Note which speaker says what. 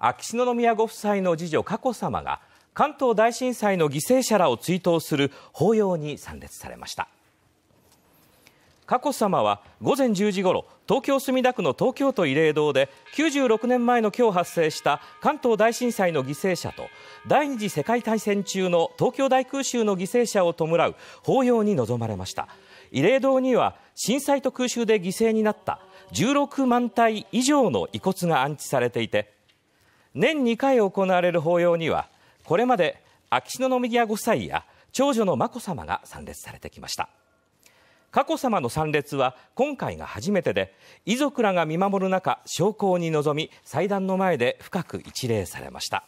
Speaker 1: 秋篠宮ご夫妻の次女佳子さまが関東大震災の犠牲者らを追悼する法要に参列されました佳子さまは午前10時ごろ東京・墨田区の東京都慰霊堂で96年前の今日発生した関東大震災の犠牲者と第二次世界大戦中の東京大空襲の犠牲者を弔う法要に臨まれました慰霊堂には震災と空襲で犠牲になった16万体以上の遺骨が安置されていて年2回行われる法要にはこれまで秋篠宮ご夫妻や長女の眞子さまが参列されてきました佳子さまの参列は今回が初めてで遺族らが見守る中焼香に臨み祭壇の前で深く一礼されました